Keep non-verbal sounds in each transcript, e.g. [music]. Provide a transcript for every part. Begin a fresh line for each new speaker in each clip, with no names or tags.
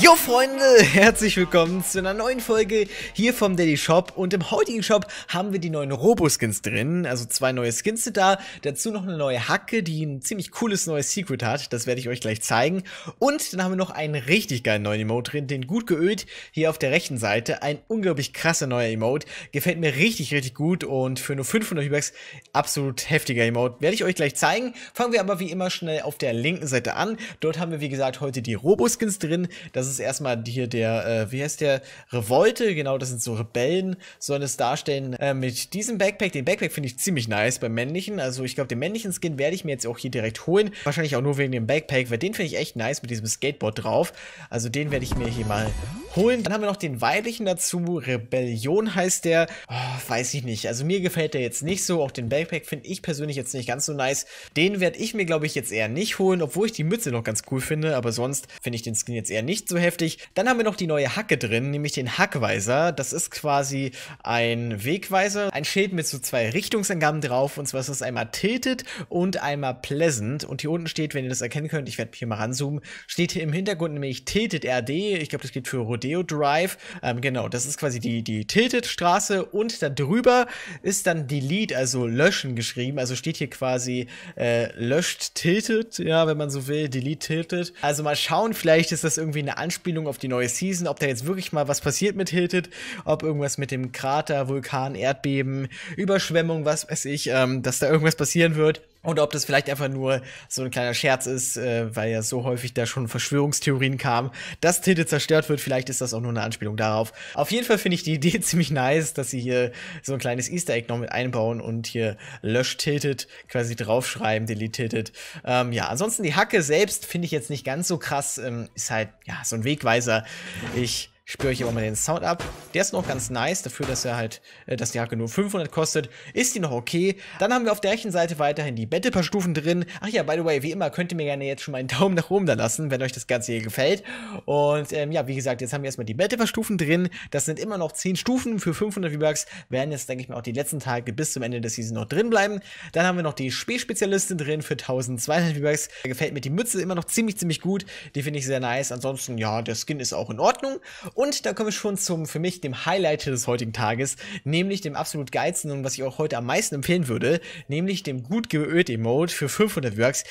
Jo Freunde, herzlich willkommen zu einer neuen Folge hier vom Daddy Shop und im heutigen Shop haben wir die neuen Robo-Skins drin, also zwei neue Skins sind da, dazu noch eine neue Hacke, die ein ziemlich cooles neues Secret hat, das werde ich euch gleich zeigen und dann haben wir noch einen richtig geilen neuen Emote drin, den gut geölt, hier auf der rechten Seite, ein unglaublich krasser neuer Emote, gefällt mir richtig, richtig gut und für nur 500 V-Bucks absolut heftiger Emote, werde ich euch gleich zeigen, fangen wir aber wie immer schnell auf der linken Seite an, dort haben wir wie gesagt heute die Robo-Skins drin, das ist erstmal hier der, äh, wie heißt der, Revolte, genau, das sind so Rebellen, sollen es darstellen. Äh, mit diesem Backpack, den Backpack finde ich ziemlich nice beim männlichen. Also ich glaube, den männlichen Skin werde ich mir jetzt auch hier direkt holen. Wahrscheinlich auch nur wegen dem Backpack, weil den finde ich echt nice mit diesem Skateboard drauf. Also den werde ich mir hier mal holen. Dann haben wir noch den weiblichen dazu. Rebellion heißt der. Oh, weiß ich nicht. Also mir gefällt der jetzt nicht so. Auch den Backpack finde ich persönlich jetzt nicht ganz so nice. Den werde ich mir, glaube ich, jetzt eher nicht holen, obwohl ich die Mütze noch ganz cool finde. Aber sonst finde ich den Skin jetzt eher nicht nicht so heftig. Dann haben wir noch die neue Hacke drin, nämlich den Hackweiser. Das ist quasi ein Wegweiser, ein Schild mit so zwei Richtungsangaben drauf. Und zwar ist das einmal Tilted und einmal Pleasant. Und hier unten steht, wenn ihr das erkennen könnt, ich werde hier mal ranzoomen, steht hier im Hintergrund nämlich Tilted RD. Ich glaube, das geht für Rodeo Drive. Ähm, genau, das ist quasi die, die Tilted-Straße. Und da drüber ist dann Delete, also Löschen geschrieben. Also steht hier quasi äh, Löscht Tilted, ja, wenn man so will, Delete Tilted. Also mal schauen, vielleicht ist das irgendwie ein eine Anspielung auf die neue Season, ob da jetzt wirklich mal was passiert mit Hilted, ob irgendwas mit dem Krater, Vulkan, Erdbeben, Überschwemmung, was weiß ich, ähm, dass da irgendwas passieren wird. Oder ob das vielleicht einfach nur so ein kleiner Scherz ist, äh, weil ja so häufig da schon Verschwörungstheorien kamen, dass Tinte zerstört wird. Vielleicht ist das auch nur eine Anspielung darauf. Auf jeden Fall finde ich die Idee [laughs] ziemlich nice, dass sie hier so ein kleines Easter Egg noch mit einbauen und hier löscht Tilted quasi draufschreiben, delete Ähm, ja, ansonsten die Hacke selbst finde ich jetzt nicht ganz so krass. Ähm, ist halt, ja, so ein Wegweiser. Ich spüre ich aber mal den Sound ab. Der ist noch ganz nice, dafür, dass er halt, äh, dass die Hacke nur 500 kostet, ist die noch okay. Dann haben wir auf der rechten Seite weiterhin die Battle-Paar-Stufen drin. Ach ja, by the way, wie immer, könnt ihr mir gerne jetzt schon mal einen Daumen nach oben da lassen, wenn euch das Ganze hier gefällt. Und ähm, ja, wie gesagt, jetzt haben wir erstmal die Battle-Paar-Stufen drin. Das sind immer noch 10 Stufen für 500 V-Bucks, werden jetzt, denke ich mal, auch die letzten Tage bis zum Ende der Season noch drin bleiben. Dann haben wir noch die Spielspezialistin drin für 1200 V-Bucks. Gefällt mir die Mütze immer noch ziemlich, ziemlich gut. Die finde ich sehr nice. Ansonsten, ja, der Skin ist auch in Ordnung. Und da kommen wir schon zum, für mich, dem Highlight des heutigen Tages, nämlich dem absolut geilsten und was ich auch heute am meisten empfehlen würde, nämlich dem gut geölt Emote für 500 Works.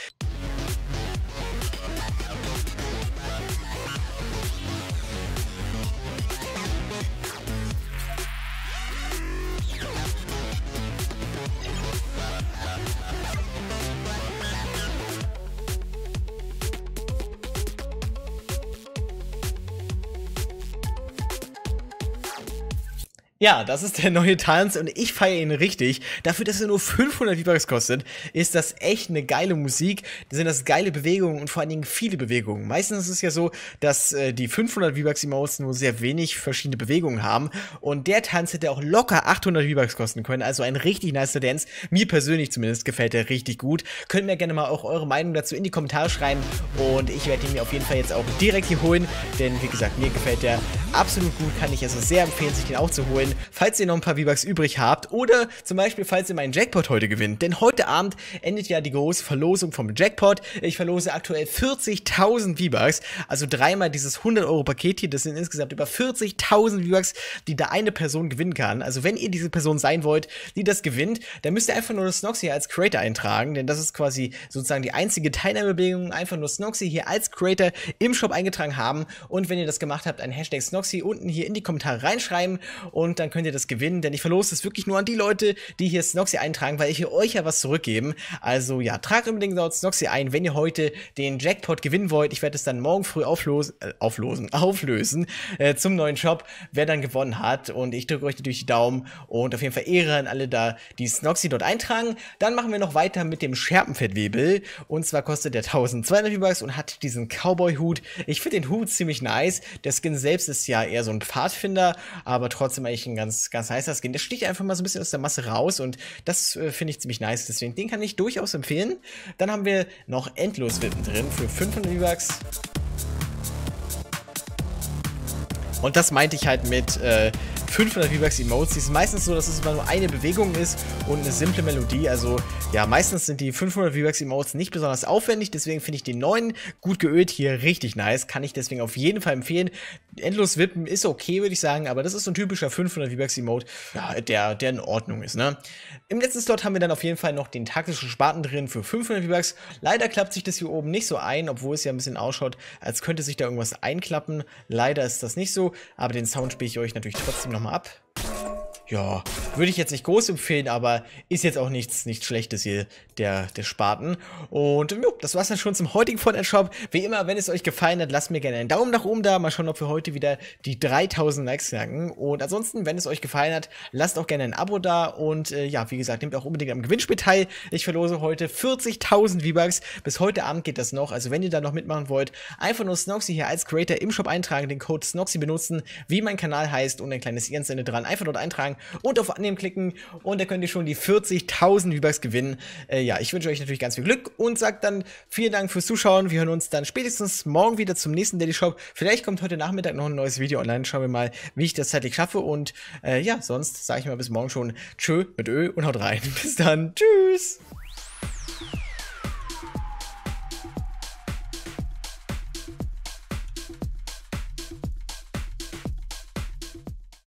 Ja, das ist der neue Tanz und ich feiere ihn richtig. Dafür, dass er nur 500 V-Bucks kostet, ist das echt eine geile Musik. Das sind das geile Bewegungen und vor allen Dingen viele Bewegungen. Meistens ist es ja so, dass äh, die 500 V-Bucks Emotes nur sehr wenig verschiedene Bewegungen haben und der Tanz hätte auch locker 800 V-Bucks kosten können. Also ein richtig nice Dance. Mir persönlich zumindest gefällt der richtig gut. Könnt mir gerne mal auch eure Meinung dazu in die Kommentare schreiben und ich werde ihn mir auf jeden Fall jetzt auch direkt hier holen, denn wie gesagt, mir gefällt der absolut gut, kann ich also sehr empfehlen, sich den auch zu holen freuen, falls ihr noch ein paar V-Bucks übrig habt oder zum Beispiel, falls ihr meinen Jackpot heute gewinnt. Denn heute Abend endet ja die große Verlosung vom Jackpot. Ich verlose aktuell 40.000 V-Bucks, also dreimal dieses 100-Euro-Paket hier. Das sind insgesamt über 40.000 V-Bucks, die da eine Person gewinnen kann. Also wenn ihr diese Person sein wollt, die das gewinnt, dann müsst ihr einfach nur Snoxy als Creator eintragen, denn das ist quasi sozusagen die einzige Teilnahmebewegung. Einfach nur Snoxy hier als Creator im Shop eingetragen haben. Und wenn ihr das gemacht habt, ein Hashtag Snoxy unten hier in die Kommentare reinschreiben und dann könnt ihr das gewinnen, denn ich verlose es wirklich nur an die Leute, die hier Snoxy eintragen, weil ich hier euch ja was zurückgeben. Also ja, tragt unbedingt dort Snoxy ein, wenn ihr heute den Jackpot gewinnen wollt. Ich werde es dann morgen früh auflos äh, auflosen, [laughs] auflösen äh, zum neuen Shop, wer dann gewonnen hat. Und ich drücke euch natürlich die Daumen und auf jeden Fall Ehre an alle da, die Snoxy dort eintragen. Dann machen wir noch weiter mit dem Scherpenfettwebel. Und zwar kostet der 1200 V-Bucks und hat diesen Cowboy-Hut. Ich finde den Hut ziemlich nice. Der Skin selbst ist ja eher so ein Pfadfinder, aber trotzdem eigentlich ein ein ganz, ganz heißer Skin. Der sticht einfach mal so ein bisschen aus der Masse raus und das äh, finde ich ziemlich nice. Deswegen, den kann ich durchaus empfehlen. Dann haben wir noch endlos Wippen drin für 500 V-Bucks. Und das meinte ich halt mit äh, 500 V-Bucks Emotes. Die ist meistens so, dass es immer nur eine Bewegung ist und eine simple Melodie. Also ja, meistens sind die 500 V-Bucks Emotes nicht besonders aufwendig. Deswegen finde ich den neuen gut geölt hier richtig nice. Kann ich deswegen auf jeden Fall empfehlen endlos wippen ist okay, würde ich sagen, aber das ist so ein typischer 500 V-Bucks Emote, ja, der, der in Ordnung ist, ne? Im letzten Slot haben wir dann auf jeden Fall noch den taktischen Spaten drin für 500 V-Bucks. Leider klappt sich das hier oben nicht so ein, obwohl es ja ein bisschen ausschaut, als könnte sich da irgendwas einklappen. Leider ist das nicht so, aber den Sound spiele ich euch natürlich trotzdem nochmal ab. Ja, würde ich jetzt nicht groß empfehlen, aber ist jetzt auch nichts, nichts Schlechtes hier, der, der Spaten. Und jo, das war's dann schon zum heutigen Fortnite Shop. Wie immer, wenn es euch gefallen hat, lasst mir gerne einen Daumen nach oben da. Mal schauen, ob wir heute wieder die 3000 Likes merken. Und ansonsten, wenn es euch gefallen hat, lasst auch gerne ein Abo da. Und äh, ja, wie gesagt, nehmt auch unbedingt am Gewinnspiel teil. Ich verlose heute 40.000 V-Bucks. Bis heute Abend geht das noch. Also wenn ihr da noch mitmachen wollt, einfach nur Snoxy hier als Creator im Shop eintragen, den Code Snoxy benutzen, wie mein Kanal heißt und ein kleines Irrensinne dran. Einfach dort eintragen und auf Abnehmen klicken und da könnt ihr schon die 40.000 V-Bucks gewinnen. Äh, ja, ich wünsche euch natürlich ganz viel Glück und sagt dann vielen Dank fürs Zuschauen. Wir hören uns dann spätestens morgen wieder zum nächsten Daily Shop. Vielleicht kommt heute Nachmittag noch ein neues Video online. Schauen wir mal, wie ich das zeitlich schaffe und äh, ja, sonst sage ich mal bis morgen schon. Tschö mit Ö und haut rein. [laughs] Bis dann. Tschüss.